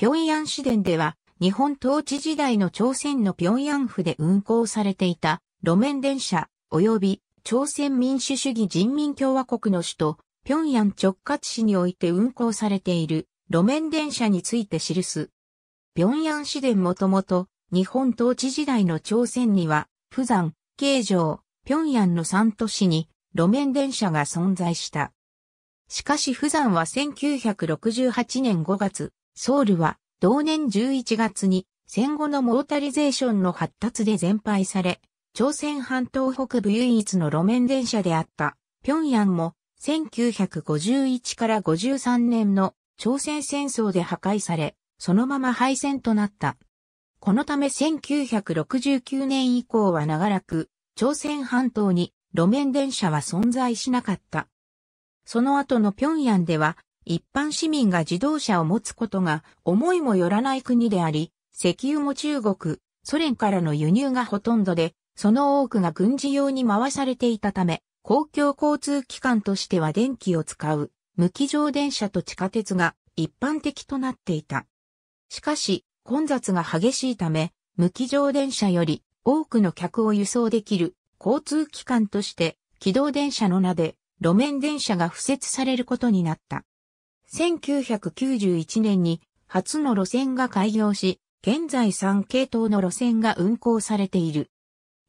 平壌市電では、日本統治時代の朝鮮の平壌府で運行されていた路面電車及び朝鮮民主主義人民共和国の首都平壌直轄市において運行されている路面電車について記す。平壌市電もともと日本統治時代の朝鮮には、釜山、京城、平壌の3都市に路面電車が存在した。しかし釜山は1968年5月、ソウルは同年11月に戦後のモータリゼーションの発達で全廃され、朝鮮半島北部唯一の路面電車であった平壌も1951から53年の朝鮮戦争で破壊され、そのまま廃線となった。このため1969年以降は長らく朝鮮半島に路面電車は存在しなかった。その後の平壌では一般市民が自動車を持つことが思いもよらない国であり、石油も中国、ソ連からの輸入がほとんどで、その多くが軍事用に回されていたため、公共交通機関としては電気を使う、無機乗電車と地下鉄が一般的となっていた。しかし、混雑が激しいため、無機乗電車より多くの客を輸送できる交通機関として、機動電車の名で路面電車が付設されることになった。1991年に初の路線が開業し、現在3系統の路線が運行されている。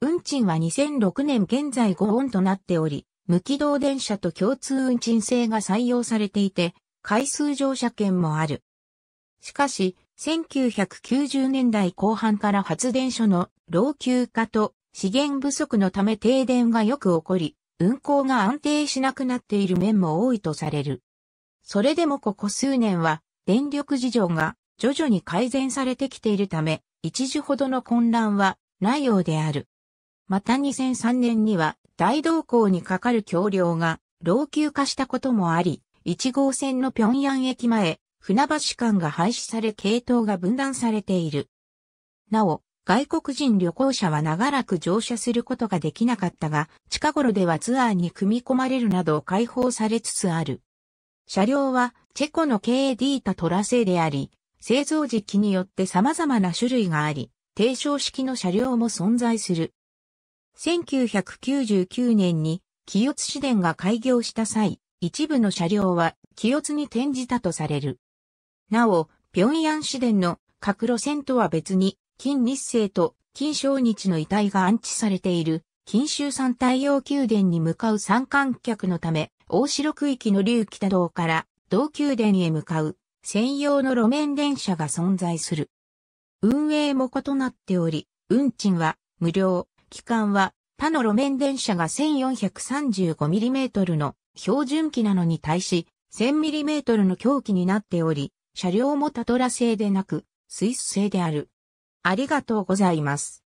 運賃は2006年現在5音となっており、無軌道電車と共通運賃制が採用されていて、回数乗車券もある。しかし、1990年代後半から発電所の老朽化と資源不足のため停電がよく起こり、運行が安定しなくなっている面も多いとされる。それでもここ数年は、電力事情が徐々に改善されてきているため、一時ほどの混乱はないようである。また2003年には、大動向にかかる橋梁が老朽化したこともあり、1号線の平壌駅前、船橋間が廃止され系統が分断されている。なお、外国人旅行者は長らく乗車することができなかったが、近頃ではツアーに組み込まれるなど解放されつつある。車両はチェコの KD タトラ製であり、製造時期によって様々な種類があり、低床式の車両も存在する。1999年に清津市電が開業した際、一部の車両は清津に転じたとされる。なお、平壌市電の各路線とは別に、金日清と金小日の遺体が安置されている、金州山太陽宮殿に向かう参観客のため、大城区域の竜北道から道宮殿へ向かう専用の路面電車が存在する。運営も異なっており、運賃は無料、期間は他の路面電車が 1435mm の標準機なのに対し 1000mm の凶器になっており、車両もタトラ製でなく、スイス製である。ありがとうございます。